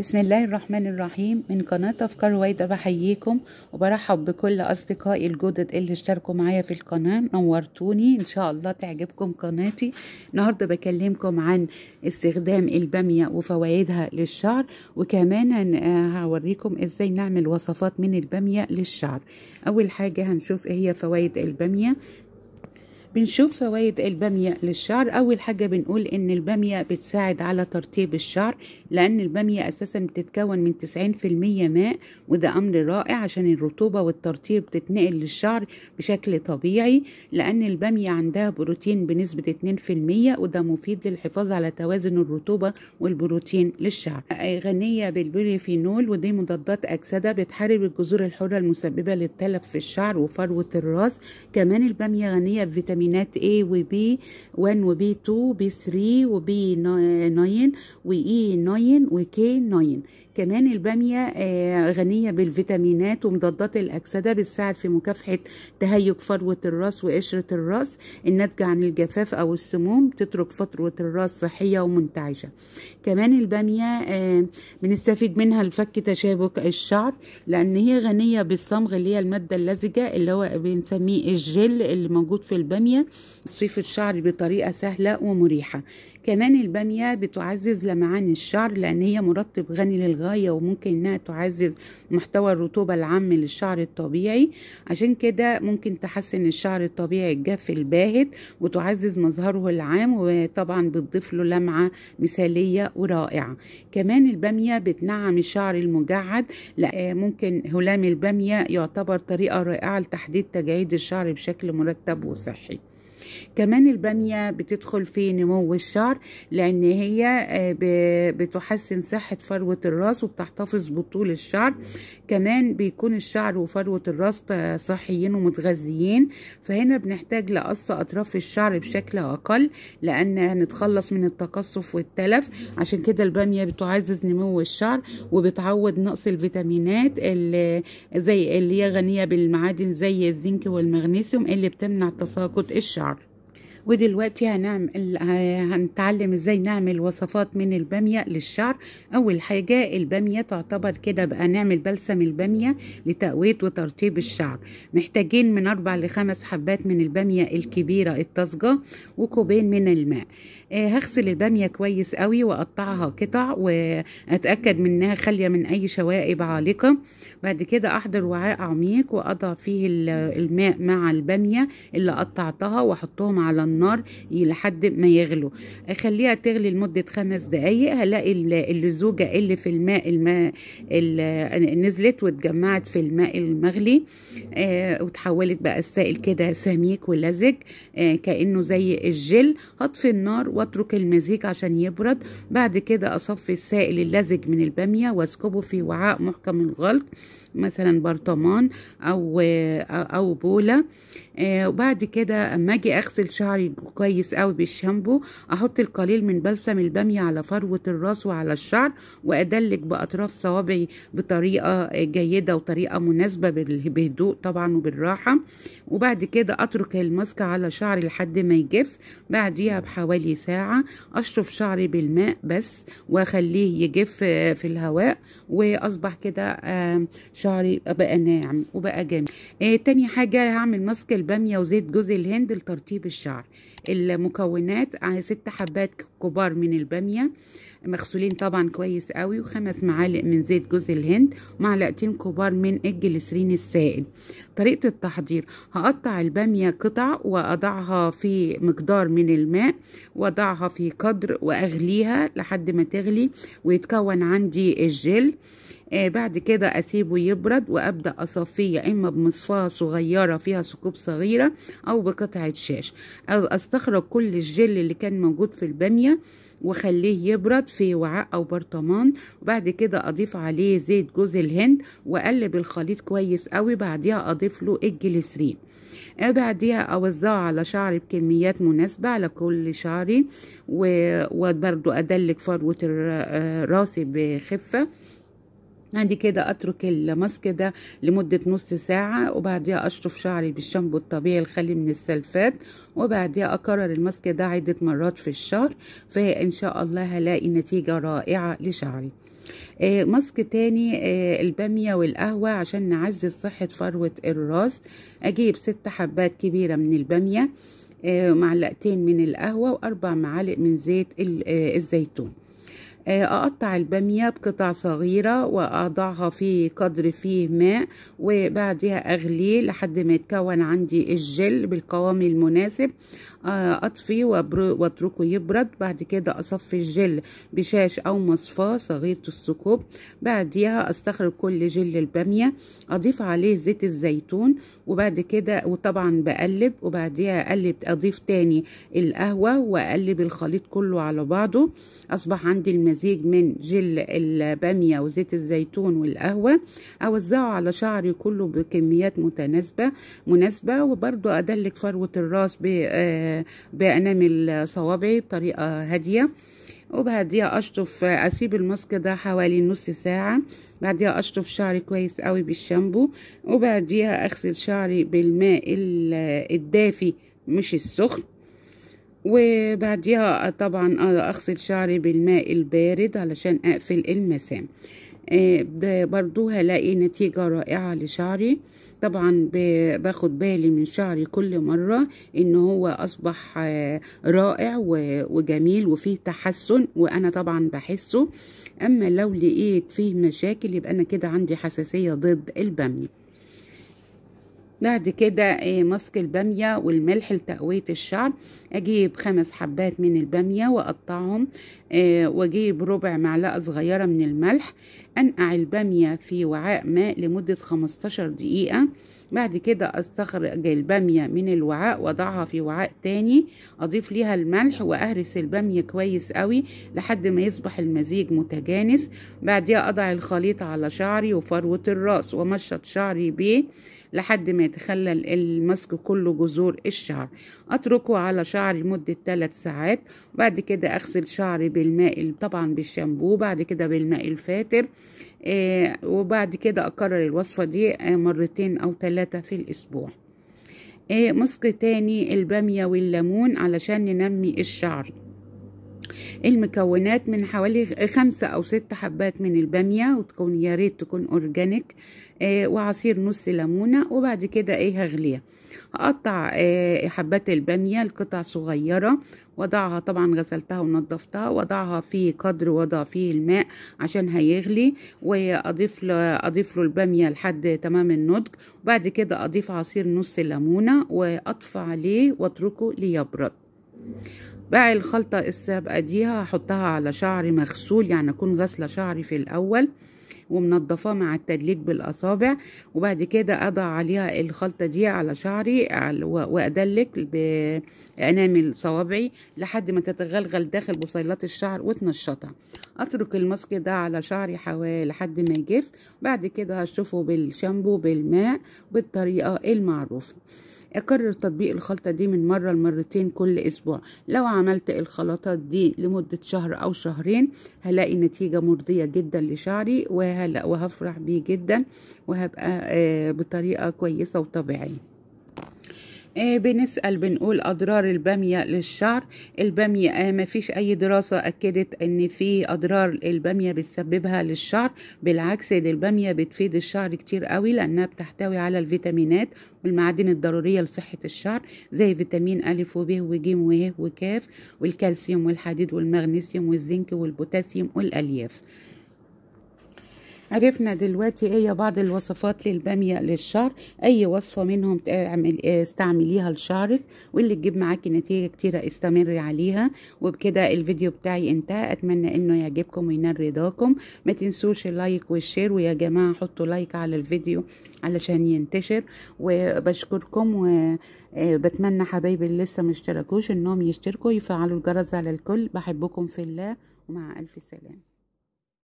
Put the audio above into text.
بسم الله الرحمن الرحيم من قناة أفكار وايدة بحييكم وبرحب بكل أصدقائي الجدد اللي اشتركوا معايا في القناة نورتوني إن شاء الله تعجبكم قناتي النهاردة بكلمكم عن استخدام البامية وفوائدها للشعر وكمان آه، هوريكم إزاي نعمل وصفات من البامية للشعر أول حاجة هنشوف إيه هي فوائد البامية بنشوف فوائد البامية للشعر أول حاجة بنقول إن البامية بتساعد على ترطيب الشعر لأن البامية أساسا بتتكون من تسعين في المية ماء وده أمر رائع عشان الرطوبة والترطيب تتنقل للشعر بشكل طبيعي لأن البامية عندها بروتين بنسبة اتنين في المية وده مفيد للحفاظ على توازن الرطوبة والبروتين للشعر غنية بالبوليفينول ودي مضادات أكسدة بتحارب الجذور الحرة المسببة للتلف في الشعر وفروة الراس كمان البامية غنية بفيتامين فيتامينات A و B 1 و B2 B3 و B9 و E9 و K9 كمان البامية آه، غنية بالفيتامينات ومضادات الأكسدة بتساعد في مكافحة تهيج فروة الراس وقشرة الراس الناتجة عن الجفاف أو السموم تترك فروة الراس صحية ومنتعشة كمان البامية آه، بنستفيد منها لفك تشابك الشعر لأن هي غنية بالصمغ اللي هي المادة اللزجة اللي هو بنسميه الجل اللي موجود في البامية تصفيف الشعر بطريقة سهلة ومريحة كمان البامية بتعزز لمعان الشعر لأن هي مرطب غني للغاية وممكن إنها تعزز محتوى الرطوبة العام للشعر الطبيعي عشان كده ممكن تحسن الشعر الطبيعي الجاف الباهت وتعزز مظهره العام وطبعا بتضيف له لمعة مثالية ورائعة كمان البامية بتنعم الشعر المجعد لأ ممكن هلام البامية يعتبر طريقة رائعة لتحديد تجاعيد الشعر بشكل مرتب وصحي كمان البامية بتدخل في نمو الشعر لان هي آه، بتحسن صحة فروة الراس وبتحتفظ بطول الشعر كمان بيكون الشعر وفروة الراس آه، صحيين ومتغذيين فهنا بنحتاج لقص اطراف الشعر بشكل اقل لان هنتخلص من التقصف والتلف عشان كده البامية بتعزز نمو الشعر وبتعوض نقص الفيتامينات اللي زي اللي هي غنية بالمعادن زي الزنك والمغنيسيوم اللي بتمنع تساقط الشعر ودلوقتي هنعمل آه، هنتعلم ازاي نعمل وصفات من الباميه للشعر اول حاجه الباميه تعتبر كده بقى نعمل بلسم الباميه لتقويه وترطيب الشعر محتاجين من اربع لخمس حبات من الباميه الكبيره الطازجه وكوبين من الماء آه، هغسل الباميه كويس قوي واقطعها قطع واتاكد من انها خاليه من اي شوائب عالقه بعد كده احضر وعاء عميق واضع فيه الماء مع الباميه اللي قطعتها واحطهم على النار لحد ما يغلوا اخليها تغلي لمده خمس دقائق هلاقي اللزوجه اللي في الماء الماء نزلت واتجمعت في الماء المغلي آه وتحولت بقى السائل كده سميك ولزج آه كانه زي الجل هطفي النار واترك المزيج عشان يبرد بعد كده اصفي السائل اللزج من الباميه واسكبه في وعاء محكم الغلق مثلا برطمان او آه، او بوله آه وبعد كده اما اجي اغسل شعري طيب، كويس قوي بالشامبو احط القليل من بلسم الباميه على فروه الراس وعلى الشعر وادلك باطراف صوابعي بطريقه جيده وطريقه مناسبه بهدوء طبعا وبالراحه وبعد كده اترك الماسك على شعري لحد ما يجف بعديها بحوالي ساعه اشطف شعري بالماء بس واخليه يجف في الهواء واصبح كده شعري بقى ناعم وبقى جميل آه، تاني حاجه هعمل ماسك الباميه وزيت جوز الهند لترطيب الشعر المكونات آه، ست حبات كبار من الباميه مغسولين طبعا كويس قوي وخمس معالق من زيت جوز الهند ومعلقتين كبار من الجليسرين السائل طريقه التحضير هقطع الباميه قطع واضعها في مقدار من الماء واضعها في قدر واغليها لحد ما تغلي ويتكون عندي الجل آه بعد كده اسيبه يبرد وابدا اصفيه اما بمصفاه صغيره فيها ثقوب صغيره او بقطعه شاش استخرج كل الجل اللي كان موجود في الباميه وخليه يبرد في وعاء او برطمان وبعد كده اضيف عليه زيت جوز الهند واقلب الخليط كويس قوي بعديها اضيف له الجليسرين آه، بعديها اوزعه على شعري بكميات مناسبه على كل شعري وبرده ادلك فروه آه، راسي بخفه عندي كده اترك الماسك ده لمده نص ساعه وبعديها اشطف شعري بالشامبو الطبيعي الخالي من السلفات وبعديها اكرر الماسك ده عده مرات في الشهر فان شاء الله هلاقي نتيجه رائعه لشعري آه ماسك تاني آه البامية والقهوة عشان نعزز صحة فروة الراس اجيب ست حبات كبيرة من البامية آه معلقتين من القهوة واربع معالق من زيت آه، الزيتون أقطع البامية بقطع صغيرة وأضعها في قدر فيه ماء وبعدها أغليه لحد ما يتكون عندي الجل بالقوام المناسب آه، أطفي وأتركه يبرد بعد كده أصفي الجل بشاش أو مصفاة صغيرة الثقوب بعدها أستخرج كل جل البامية أضيف عليه زيت الزيتون وبعد كده وطبعا بقلب وبعدها أقلب أضيف تاني القهوة وأقلب الخليط كله على بعضه أصبح عندي الماء مزيج من جل البامية وزيت الزيتون والقهوة أوزعه على شعري كله بكميات متناسبة مناسبة وبرضو أدلك فروة الراس آه، بأنامل صوابعي بطريقة هادية وبعديها اشطف اسيب الماسك ده حوالي نص ساعه بعديها اشطف شعري كويس قوي بالشامبو وبعديها اغسل شعري بالماء الدافي مش السخن وبعديها طبعا اغسل شعري بالماء البارد علشان اقفل المسام ده آه، برضو هلاقي نتيجة رائعة لشعري طبعا باخد بالي من شعري كل مرة ان هو اصبح آه، رائع وجميل وفيه تحسن وانا طبعا بحسه اما لو لقيت فيه مشاكل يبقى انا كده عندي حساسية ضد البامية بعد كده آه، ماسك البامية والملح لتقوية الشعر اجيب خمس حبات من البامية واقطعهم آه، واجيب ربع معلقة صغيرة من الملح انقع البامية في وعاء ماء لمدة 15 دقيقة بعد كده استخرج البامية من الوعاء واضعها في وعاء تاني اضيف ليها الملح واهرس البامية كويس قوي لحد ما يصبح المزيج متجانس بعدها اضع الخليط على شعري وفروة الراس ومشط شعري بيه لحد ما يتخلل المسك كله جذور الشعر اتركه على شعري لمدة 3 ساعات وبعد كده اغسل شعري بالماء طبعا بالشامبو بعد كده بالماء الفاتر آه وبعد كده اكرر الوصفة دي آه مرتين او ثلاثة في الاسبوع آه مسك تاني البامية والليمون علشان ننمي الشعر المكونات من حوالي خمسة أو ست حبات من البامية وتكون يا ريت تكون أورجانيك آه، وعصير نص ليمونة وبعد كده إيه هغليها هقطع آه، حبات البامية لقطع صغيرة وضعها طبعا غسلتها ونضفتها وضعها في قدر وضع فيه الماء عشان هيغلي واضيف له اضيف له الباميه لحد تمام النضج وبعد كده اضيف عصير نص ليمونه واطفي عليه واتركه ليبرد بقى الخلطة السابقة دي هحطها على شعري مغسول يعني اكون غسلة شعري في الاول ومنضفاه مع التدليك بالاصابع وبعد كده اضع عليها الخلطه دي على شعري وادلك بانامل صوابعي لحد ما تتغلغل داخل بصيلات الشعر وتنشطها اترك الماسك ده على شعري حوالي لحد ما يجف بعد كده هشوفه بالشامبو بالماء بالطريقه المعروفه اكرر تطبيق الخلطة دي من مرة لمرتين كل اسبوع لو عملت الخلطات دي لمدة شهر او شهرين هلاقي نتيجة مرضية جدا لشعري وهلا وهفرح بيه جدا وهبقى آه، بطريقة كويسة وطبيعية آه بنسأل بنقول أضرار البامية للشعر البامية آه مفيش أي دراسة أكدت أن في أضرار البامية بتسببها للشعر بالعكس دي البامية بتفيد الشعر كتير قوي لأنها بتحتوي على الفيتامينات والمعادن الضرورية لصحة الشعر زي فيتامين أ وب وج وه وكاف والكالسيوم والحديد والمغنيسيوم والزنك والبوتاسيوم والألياف عرفنا دلوقتي ايه بعض الوصفات للباميه للشعر اي وصفه منهم تعمل آه، استعمليها لشعرك واللي تجيب معاكي نتيجه كتيره استمري عليها وبكده الفيديو بتاعي انتهى اتمنى انه يعجبكم وينال رضاكم ما تنسوش اللايك والشير ويا جماعه حطوا لايك على الفيديو علشان ينتشر وبشكركم وبتمنى آه، حبايبي اللي لسه مشتركوش انهم يشتركوا يفعلوا الجرس على الكل بحبكم في الله ومع الف سلامه